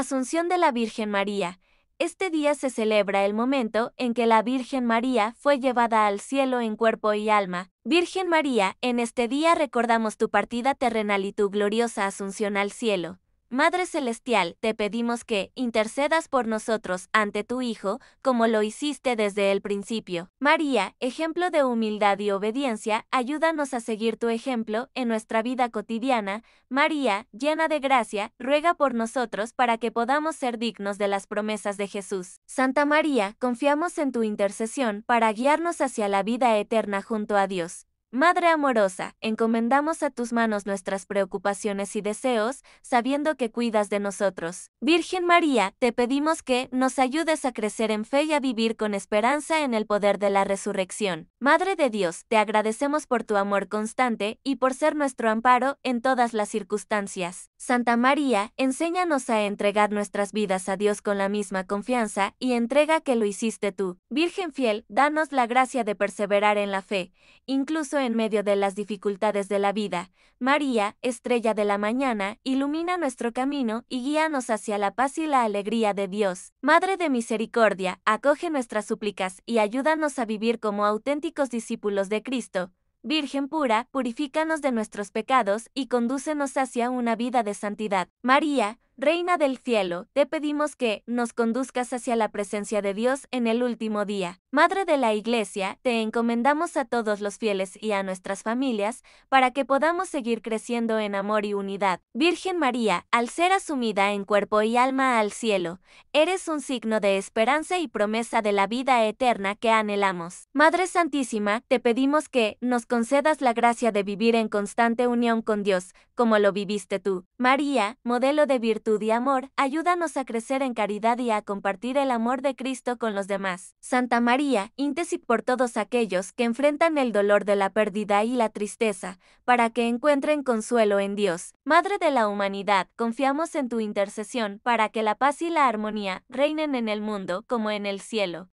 Asunción de la Virgen María. Este día se celebra el momento en que la Virgen María fue llevada al cielo en cuerpo y alma. Virgen María, en este día recordamos tu partida terrenal y tu gloriosa asunción al cielo. Madre Celestial, te pedimos que intercedas por nosotros ante tu Hijo, como lo hiciste desde el principio. María, ejemplo de humildad y obediencia, ayúdanos a seguir tu ejemplo en nuestra vida cotidiana. María, llena de gracia, ruega por nosotros para que podamos ser dignos de las promesas de Jesús. Santa María, confiamos en tu intercesión para guiarnos hacia la vida eterna junto a Dios. Madre amorosa, encomendamos a tus manos nuestras preocupaciones y deseos, sabiendo que cuidas de nosotros. Virgen María, te pedimos que nos ayudes a crecer en fe y a vivir con esperanza en el poder de la resurrección. Madre de Dios, te agradecemos por tu amor constante y por ser nuestro amparo en todas las circunstancias. Santa María, enséñanos a entregar nuestras vidas a Dios con la misma confianza y entrega que lo hiciste tú. Virgen fiel, danos la gracia de perseverar en la fe, incluso en medio de las dificultades de la vida, María, estrella de la mañana, ilumina nuestro camino y guíanos hacia la paz y la alegría de Dios. Madre de misericordia, acoge nuestras súplicas y ayúdanos a vivir como auténticos discípulos de Cristo. Virgen pura, purifícanos de nuestros pecados y condúcenos hacia una vida de santidad. María, Reina del cielo, te pedimos que nos conduzcas hacia la presencia de Dios en el último día. Madre de la Iglesia, te encomendamos a todos los fieles y a nuestras familias para que podamos seguir creciendo en amor y unidad. Virgen María, al ser asumida en cuerpo y alma al cielo, eres un signo de esperanza y promesa de la vida eterna que anhelamos. Madre Santísima, te pedimos que nos concedas la gracia de vivir en constante unión con Dios, como lo viviste tú. María, modelo de virtud y amor, ayúdanos a crecer en caridad y a compartir el amor de Cristo con los demás. Santa María, íntesis por todos aquellos que enfrentan el dolor de la pérdida y la tristeza, para que encuentren consuelo en Dios. Madre de la humanidad, confiamos en tu intercesión para que la paz y la armonía reinen en el mundo como en el cielo.